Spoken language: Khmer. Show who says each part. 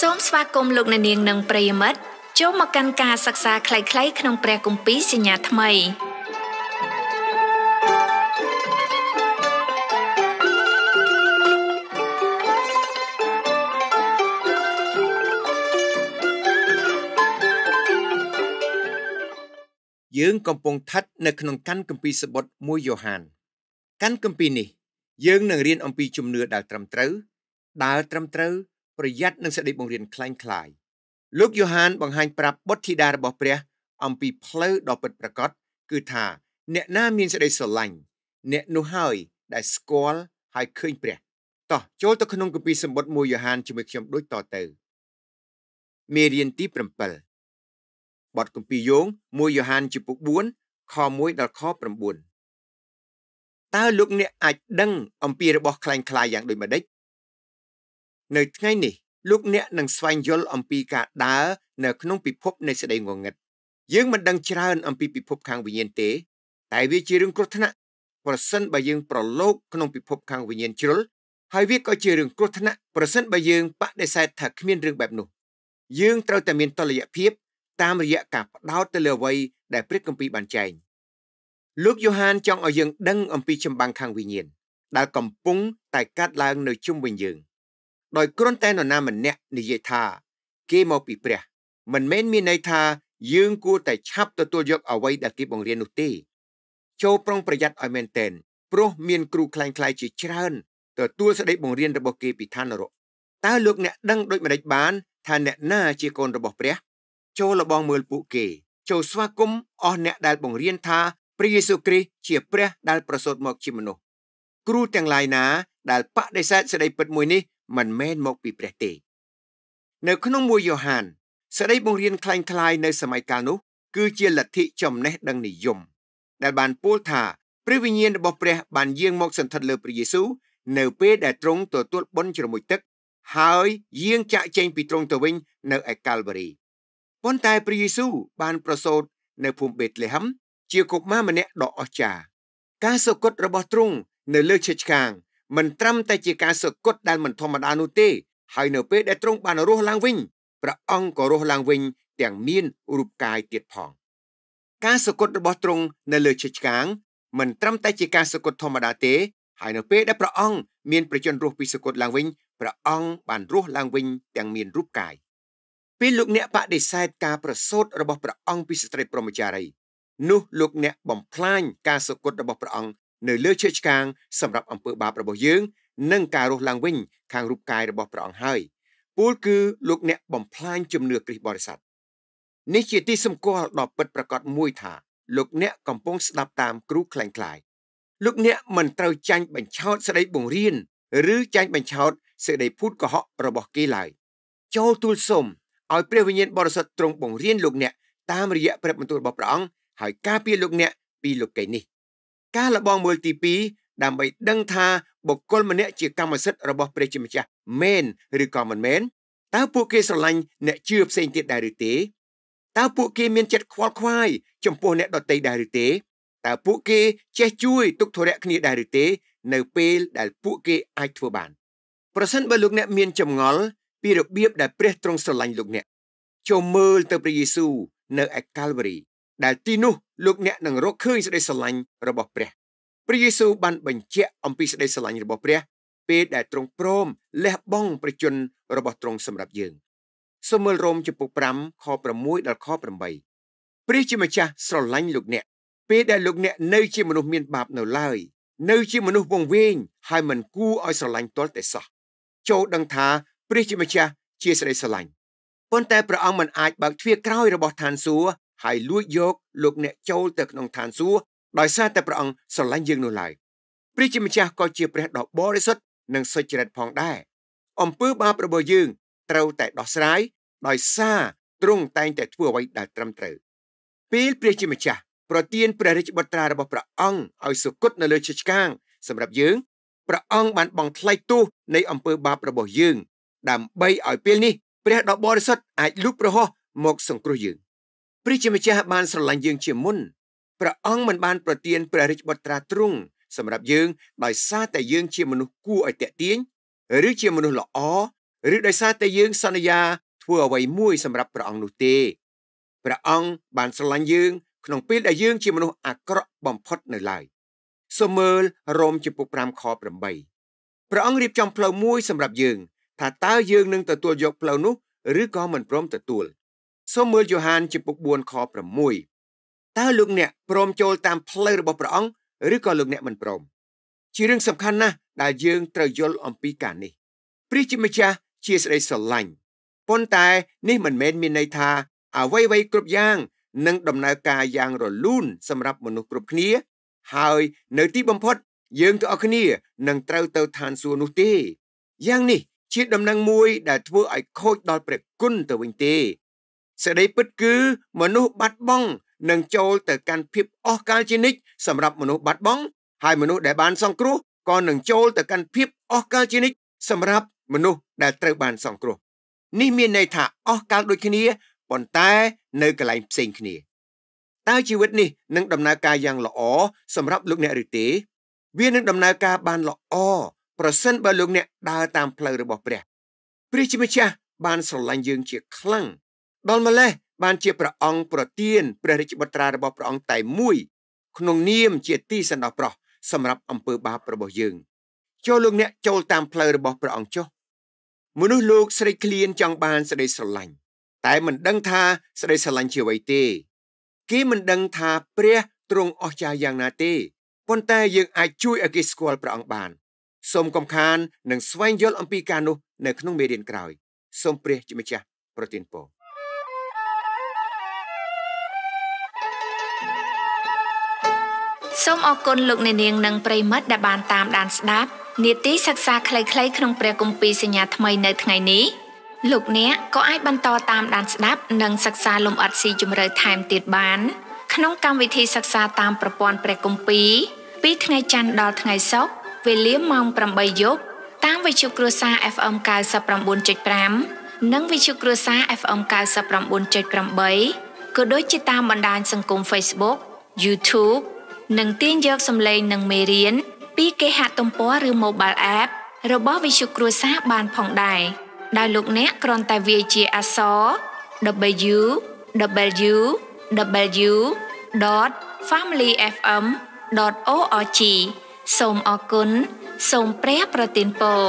Speaker 1: សូមស្វាគមន៍លោកអ្នកនាងនិងប្រិយមិត្តចូលមកកាន់ការសិក្សាខ្លីៗក្នុងព្រះគម្ពីរសញ្ញាថ្មី
Speaker 2: យើងកំពុងឋិតនៅក្នុងកាន់គម្ពីរសបុតមួយយ៉ូហានកាន់គម្ពីរនេះ យើងនឹងរៀនអំពីជំនឿដែលត្រឹមត្រូវដើរត្រឹមត្រូវប្រយ័ត្ននឹងសេចក្តីបង្រៀនคล้ายៗលោកយ៉ូហានបង្ហាញប្រាប់បុត្រធីតារបស់ព្រះ អំពីផ្លូវដ៏ពិតប្រាកដគឺថាអ្នកណាមានសេចក្តីស្រឡាញ់អ្នកនោះហើយដែលស្គាល់ហើយឃើញព្រះតោះចូលទៅក្នុងគម្ពីរសម្បត្តិមួយយ៉ូហានជាមួយខ្ញុំដូចតទៅមេរៀនទី7បទគម្ពីរយោង1យ៉ូហានជំពូក4ខ1ដល់ខ9តើលោកអ្នកអាចដឹងអំពីរបស់คล้ายៗយ៉ាងដូចម្ដេចនៅថ្ងៃនេះលោកអ្នកនឹងស្វែងយល់អំពីការដើរនៅក្នុងពិភពនៃសេចក្តីងងឹតយើងមិនដឹងច្រើនអំពីពិភពខាងវិញ្ញាណទេ តែវាជារឿងគ្រោះថ្នាក់ប្រសិនបើយើងប្រឡូកក្នុងពិភពខាងវិញ្ញាណជ្រុលហើយវាក៏ជារឿងគ្រោះថ្នាក់ប្រសិនបើយើងបដិសេធថាគ្មានរឿងបែបនោះយើងត្រូវតែមានតលយភាព តាមរយៈការផ្ដោតទៅលើអ្វីដែលព្រះគម្ពីរបានចែងលោកយ៉ូហានចង់ឲ្យយើងដឹងអំពីចម្បាំងខាងវិញ្ញាណដែលកំពុងតែកាត់ឡើងនៅជុំវិញយើងដោយគ្រាន់តែនរណាម្នាក់និយាយថា គេមកពីព្រះ មិនមែនមានន័យថាយើង គួរតែឆាប់ទទួលយកអ្វីដែលគេបង្រៀននោះទេចូលប្រុងប្រយ័ត្នឲ្យមែនទែនព្រោះមាន គ្រូខ្លាំងៗជាច្រើន ទទួលសេចក្តីបង្រៀនរបស់គេពីឋាននរកតើលោកអ្នកដឹងដូចម្តេចបាន ថាអ្នកណាជាកូនរបស់ព្រះចូលលបងមើលពួកគេចូលស្វាគមន៍អស់អ្នកដែលបង្រៀនថាព្រះយេស៊ូវគ្រីស្ទជាព្រះដែលប្រសូតមកជាមនុស្សគ្រូទាំងឡាយណាដែលបដិសេធសេចក្តីពិតមួយនេះមិនមែនមកពីព្រះទេនៅ ក្នុងមួយយ៉ូហានសេចក្តីបង្រៀនคล้ายคล้ายនៅសម័យកាលនោះ គឺជាលទ្ធិចំណេះដឹងនិយមដែលបានពោលថាព្រះវិញ្ញាណរបស់ព្រះបានយាងមកសន្ធិដ្ឋលើព្រះយេស៊ូវនៅពេលដែលទ្រង់ទទួលបុណ្យជ្រមុជទឹកហើយយាងចាក់ចែងពីទ្រង់ទៅវិញនៅឯកាល់វ៉ារីប៉ុន្តែព្រះយេស៊ូវបានប្រសូត នៅ ភូមិបេតលេហឹមជាកុមារម្នាក់ដ៏អស្ចារ្យការសុគតរបស់ទ្រង់នៅលើឈើឆ្កាងមិនត្រឹមតែជាការសឹកគត់ដែលមិនធម្មតានោះទេ ហើយនៅពេលដែលទ្រង់បានរស់ឡើងវិញព្រះអង្គក៏រស់ឡើងវិញទាំង មានរូបកាយទៀតផង ការសឹកគត់របស់ទ្រង់នៅលើជឆ្កាង មិនត្រឹមតែជាការសឹកគត់ធម្មតាទេហើយនៅពេលដែលព្រះអង្គមានប្រជញ្ញរស់ពីសឹកគត់ឡើងវិញព្រះអង្គបានរស់ឡើងវិញទាំង មានរូបកាយពេលលោកអ្នកបដិសេធការប្រសូតរបស់ព្រះអង្គពីស្ត្រីព្រមចារីនោះលោកអ្នកបំផ្លាញការសឹកគត់របស់ព្រះអង្គនៅលើឈើឆ្កាងសម្រាប់អំពើបាបរបស់យើងនិងការរស់ឡើងវិញខាងរូបកាយរបស់ព្រះអង្គហើយពូលគឺលោកអ្នកបំផ្លាញជំនឿគ្រីស្ទបរិស័ទនេះជាទីសម្គាល់ដ៏ពិតប្រាកដមួយថាលោកអ្នកកំពុងស្ដាប់តាមគ្រូខ្លាំងខ្លាយលោកអ្នកមិនត្រូវចាញ់បញ្ឆោតសេចក្តីបង្រៀនឬចាញ់បញ្ឆោតសេចក្តីភូតកុហករបស់គេឡើយចូលទូលសូមឲ្យព្រះវិញ្ញាណបរិសុទ្ធទ្រង់បង្រៀនលោកអ្នកតាមរយៈព្រះបន្ទូលរបស់ព្រះអង្គហើយការពារលោកអ្នកពីលោកកេនេះការលបងមើលទី2ដើម្បីដឹងថាបុគ្គល ម្នាក់ជាកម្មសិទ្ធិរបស់ព្រះជាម្ចាស់មែនឬក៏មិនមែនតើពួកគេស្រឡាញ់អ្នកជឿផ្សេងទៀតដែរឬទេតើពួកគេមានចិត្តខ្វល់ខ្វាយចំពោះអ្នកដតីដែរឬទេតើពួកគេចេះជួយទុកធុរៈគ្នាដែរឬទេ នៅពេលដែលពួកគេអាចធ្វើបាន ប្រសិនបើលោកអ្នកមានចម្ងល់ពីរបៀបដែលព្រះទ្រង់ស្រឡាញ់លោកអ្នកចូលមើលទៅព្រះយេស៊ូវនៅឯកាល់វរីដែលទីនោះលោកអ្នកនឹងរកឃើញសេចក្តីស្រឡាញ់របស់ព្រះព្រះយេស៊ូវបានបញ្ជាក់អំពីសេចក្តីស្រឡាញ់របស់ព្រះពេលដែលទ្រង់ព្រមលះបង់ប្រជញ្ញរបស់ទ្រង់សម្រាប់យើងសូមមើលរ៉ូមចំពុក5ខ6ដល់ខ8ព្រះជាម្ចាស់ស្រឡាញ់លោកអ្នកពេលដែលលោកអ្នកនៅ ជាមនុស្សមាន បាបនៅឡើយនៅ ជាមនុស្សវង្វេងហើយមិនគួរឲ្យស្រឡាញ់ទាល់តែសោះចូលដឹងថាព្រះជាម្ចាស់ជាសេចក្តីស្រឡាញ់ប៉ុន្តែព្រះអង្គមិនអាចបើកទ្វារក្រោយរបស់ឋានសួគ៌ហើយលួចយកលោកអ្នកចូលទៅក្នុងឋានសួគ៌ដោយសារតែព្រះអង្គស្រឡាញ់យើងនោះឡើយព្រះជាម្ចាស់ក៏ជាព្រះដ៏បរិសុទ្ធនិងសុចរិតផងដែរអំពើបាបរបស់យើងត្រូវតែដោះស្រាយដោយសារទ្រង់តែងតែធ្វើអ្វីដែលត្រឹមត្រូវពេលព្រះជាម្ចាស់ប្រទានព្រះរាជបុត្រារបស់ព្រះអង្គឲ្យសុគតនៅលើជឆ្កាងសម្រាប់យើងព្រះអង្គបានបង់ថ្លៃទោសនៃអំពើបាបរបស់យើងដើម្បីឲ្យពេលនេះព្រះដ៏បរិសុទ្ធអាចលូកប្រហោះមកសង្គ្រោះយើងព្រះជាម្ចាស់បានស្រឡាញ់យើងជាមុនព្រះអង្គមិនបានប្រទានព្រះរាជបុត្រាទ្រង់សម្រាប់យើងដោយសារតែយើង ជាមនុស្សគួរឲ្យតាក់ទាញឬជាមនុស្សល្អឬដោយសារតែយើងសន្យា ធ្វើអ្វីមួយសម្រាប់ព្រះអង្គនោះទេព្រះអង្គបានស្រឡាញ់យើងក្នុងពេលដែលយើង ជាមនុស្សអាក្រក់បំផុតនៅឡើយសូមមើលរ៉ូមជំពូក5ខ8ព្រះអង្គរៀបចំផ្លូវមួយសម្រាប់យើង ថាតើយើងនឹងទទួលយក ផ្លូវនោះឬក៏មិនព្រមទទួល។សូមមើលយ៉ូហានជំពូក4ខ6តើលោកអ្នកព្រមចូលតាមផ្លូវរបស់ព្រះអង្គឬក៏លោកអ្នកមិនព្រមជារឿងសំខាន់ណាស់ដែលយើងត្រូវយល់អំពីការនេះ ព្រះជាម្ចាស់ជាសេចក្តីស្រឡាញ់ប៉ុន្តែនេះមិនមែនមានន័យថាអ្វីៗគ្រប់យ៉ាងនឹងដំណើរការយ៉ាងរលូនសម្រាប់មនុស្សគ្រប់គ្នា ហើយ នៅទីបំផុតយើងទាំងអស់គ្នានឹងត្រូវទៅឋានសួគ៌នោះទេយ៉ាងនេះជាដំណឹងមួយដែលធ្វើឲ្យខូចដល់ព្រះគុណទៅវិញទេសេចក្តីពិតគឺមនុស្សបាត់បង់នឹងចូលទៅកាន់ភាពអស់កលជានិច្ចសម្រាប់មនុស្សបាត់បង់ហើយមនុស្សដែលបានសង្គ្រោះក៏នឹងចូលទៅកាន់ភាពអស់កលជានិច្ចសម្រាប់មនុស្សដែលត្រូវបានសង្គ្រោះនេះមានន័យថាអស់កលដូចគ្នាប៉ុន្តែនៅកន្លែងផ្សេងគ្នា តើជីវិតនេះនឹងដំណើរការយ៉ាងល្អសម្រាប់លោកអ្នកឬទេវានឹងដំណើរការបានល្អប្រសិនបើលោកអ្នកដើរតាមផ្លូវរបស់ព្រះ ព្រះជាម្ចាស់បានស្រឡាញ់យើងជាខ្លាំងដល់ម្លេះ បានជាព្រះអង្គប្រទានព្រះរាជបុត្រារបស់ព្រះអង្គតែមួយក្នុងនាមជាទីសន្តោសប្រោះសម្រាប់អំពើបាបរបស់យើងចូលលោកអ្នកចូលតាមផ្លូវរបស់ព្រះអង្គចុះមនុស្សលោកស្រេកឃ្លានចង់បានសេចក្តីស្រឡាញ់តែមិនដឹងថាសេចក្តីស្រឡាញ់ជាអ្វីទេគេមិនដឹងថាព្រះទ្រង់អស្ចារ្យយ៉ាងណាទេប៉ុន្តែយើងអាចជួយឲ្យគេស្គាល់ព្រះអង្គបានសូមកំខាននិងស្វែងយល់អំពីការនោះនៅក្នុងមេរៀនក្រោយសូមព្រះជាម្ចាស់ប្រទានពរ
Speaker 1: សូមអរគុណលោកអ្នកនាងនិងប្រិមិត្តដែលបានតាមដានស្ដាប់នីតិសិក្សាខ្លីៗក្នុង ព្រះគម្ពីរសញ្ញាថ្មីនៅថ្ងៃនេះ លោកអ្នកក៏អាចបន្តតាមដានស្ដាប់និងសិក្សាលំអិតស៊ីជម្រៅថែមទៀតបានក្នុងកម្មវិធីសិក្សាតាមប្រព័ន្ធព្រះគម្ពីរពីថ្ងៃច័ន្ទដល់ថ្ងៃសុក្រវេលាម៉ោង8យប់តាមវិទ្យុគ្រួសារ FM 99.5និងវិទ្យុគ្រួសារ FM 99.8ក៏ដូចជាតាមបណ្ដាញសង្គម Facebook YouTube និងទាញយកសម្លេងនិងមេរៀនពីគេហទំព័រឬ Mobile App របស់វិទ្យុគ្រួសារបានផងដែរដោយលោកអ្នកគ្រាន់តែវាយជាអក្សរ www.familyfm.org សូមអរគុណសូមព្រះប្រទានពរ